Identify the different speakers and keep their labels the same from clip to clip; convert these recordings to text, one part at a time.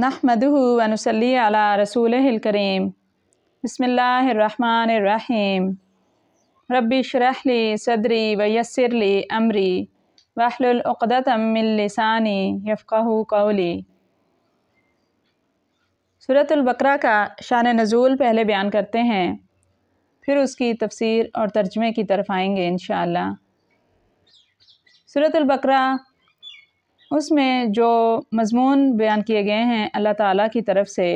Speaker 1: नहमदनसली अला रसूल करीम बसमीम रबी शरहली सदरी वयसरली अमरी वाहलतमिलसानी यफ़ू कौली सूरतुलबकर का शान नज़ूल पहले बयान करते हैं फिर उसकी तफसीर और तर्जमे की तरफ आएँगे इन सूरतुल्बकरा उसमें जो मज़मून बयान किए गए हैं अल्लाह ताला की तरफ से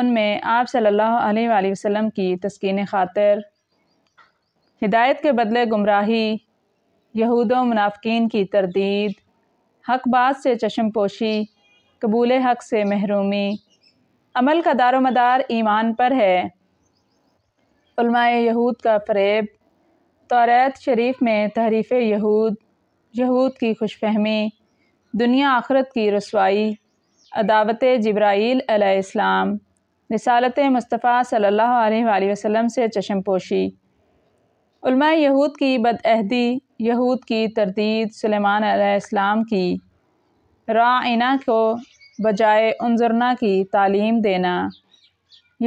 Speaker 1: उनमें आप सल्लल्लाहु अलैहि वसल्लम की तस्कीन ख़ातिर हिदायत के बदले गुमराही यहूद मुनाफिन की तरदीद हक बात से पोशी कबूल हक से महरूमी अमल का दारो मदार ईमान पर है यहूद का फरेब तौरत शरीफ में तहरीफ़ यहूद यहूद की खुशफहमी दुनिया आखरत की रसवाई अदावत जब्राईल अलैहिस्सलाम रसालत मुस्तफ़ा सल्ला वसम से उलमा यहूद की बदअहदी यहूद की तरदीद सलेमान अलैहिस्सलाम की राइना को बजाय उनजरना की तालीम देना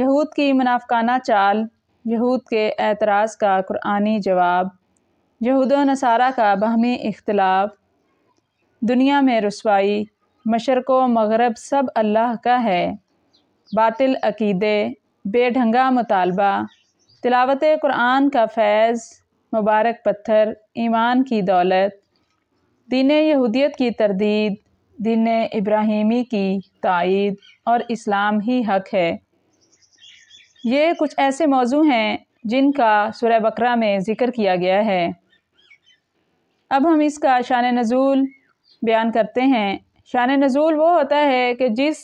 Speaker 1: यहूद की मुनाफाना चाल यहूद के एतराज़ का कुरानी जवाब यहूद नसारा का बहमी इख्तलाफ दुनिया में रसवाई मशरक़ मगरब सब अल्लाह का है बातिल अकीदे बेढंगा मुतालबा तिलावत कुरान का फैज़ मुबारक पत्थर ईमान की दौलत दीन यहूदियत की तरदीद दीन इब्राहिमी की तइद और इस्लाम ही हक है ये कुछ ऐसे मौजू हैं जिनका सुरह बकरा में ज़िक्र किया गया है अब हम इसका शान नज़ूल बयान करते हैं शान नजूल वो होता है कि जिस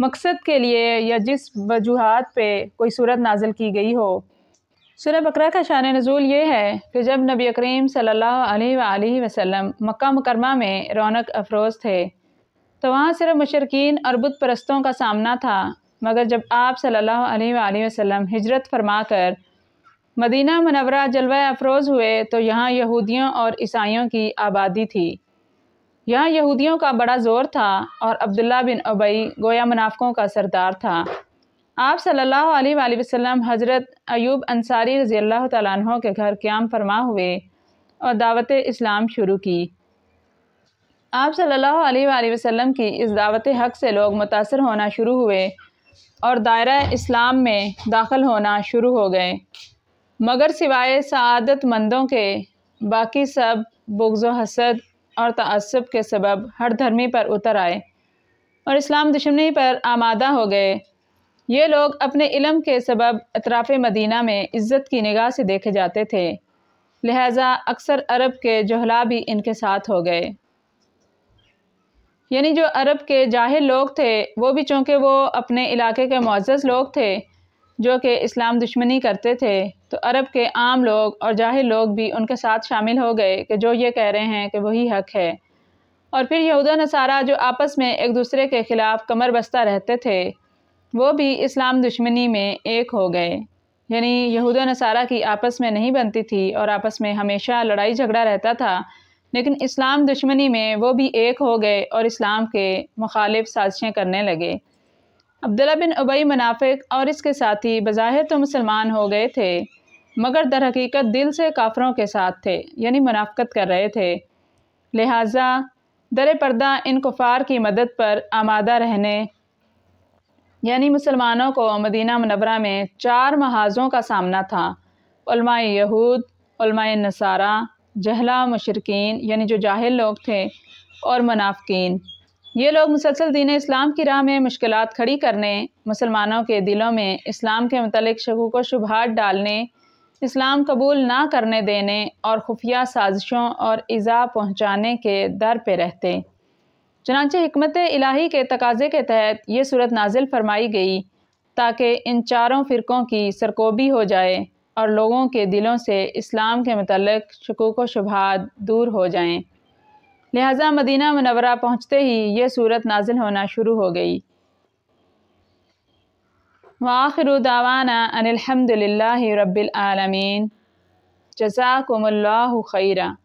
Speaker 1: मकसद के लिए या जिस वजूहत पे कोई सूरत नाजिल की गई हो सुर बकरा का शान नजूल ये है कि जब नबी करीम सल्ला वसम मक् मक्का मुकरमा में रौनक अफरोज़ थे तो वहाँ सिर्फ मशरकिन और बुत परस्तों का सामना था मगर जब आप सल्ला वसम हजरत फरमा कर मदीना मनवरा जलवा अफरोज़ हुए तो यहाँ यहूदियों और ईसाइयों की आबादी थी यहाँ यहूदियों का बड़ा ज़ोर था और अब्दुल्ला बिन अबई गोया मुनाफ़ों का सरदार था आप सल्लल्लाहु अलैहि वसल्लम हज़रत अयूब अंसारी रज़ी अल्लाह तह के घर क्याम फरमा हुए और दावत इस्लाम शुरू की आप सल्लल्लाहु अलैहि वसल्लम की इस दावत हक़ से लोग मुतासर होना शुरू हुए और दायरा इस्लाम में दाखिल होना शुरू हो गए मगर सिवाय सआदतमंदों के बाकी सब बुग्ज़ हसद और तसब के सबब हर धर्मी पर उतर आए और इस्लाम दुश्मनी पर आमादा हो गए ये लोग अपने इलम के सबब अतराफ़ मदीना में इज़्ज़त की निगाह से देखे जाते थे लिहाजा अक्सर अरब के जहला भी इनके साथ हो गए यानी जो अरब के जाहिर लोग थे वो भी चूँकि वो अपने इलाके के मज्ज़ लोग थे जो कि इस्लाम दुश्मनी करते थे तो अरब के आम लोग और जाहिर लोग भी उनके साथ शामिल हो गए कि जो ये कह रहे हैं कि वही हक है और फिर यहूदा नसारा जो आपस में एक दूसरे के ख़िलाफ़ कमर बस्ता रहते थे वो भी इस्लाम दुश्मनी में एक हो गए यानी यहूदा नसारा की आपस में नहीं बनती थी और आपस में हमेशा लड़ाई झगड़ा रहता था लेकिन इस्लाम दुश्मनी में वो भी एक हो गए और इस्लाम के मुखालिफ साजिशें करने लगे अब्दुल्ला बिन उबई मुनाफिक और इसके साथी बज़ाहिर तो मुसलमान हो गए थे मगर दर हकीकत दिल से काफरों के साथ थे यानी मुनाफ़त कर रहे थे लिहाजा दर पर्दा इन कुफार की मदद पर आमादा रहने यानी मुसलमानों को मदीना मनवरा में चार महाजों का सामना था यहूद नसारा जहला मशरकिन यानी जो जाहिल लोग थे और मुनाफिन ये लोग मुसलसल दीन इस्लाम की राह में मुश्किल खड़ी करने मुसलमानों के दिलों में इस्लाम के मतलब शकूक व शुभात डालने इस्लाम कबूल ना करने देने और खुफिया साजिशों और इज़ा पहुँचाने के दर पर रहते चनाचे हमत इलाही के तकाजे के तहत ये सूरत नाजिल फरमाई गई ताकि इन चारों फ़िरक़ों की सरकोबी हो जाए और लोगों के दिलों से इस्लाम के मतलब शकूक व शुभात दूर हो जाएँ लिहाजा मदीना मनवरा पहुँचते ही ये सूरत नाजिल होना शुरू हो गई وآخر دعوانا أن الحمد لله رب العالمين جزاكم الله خيرا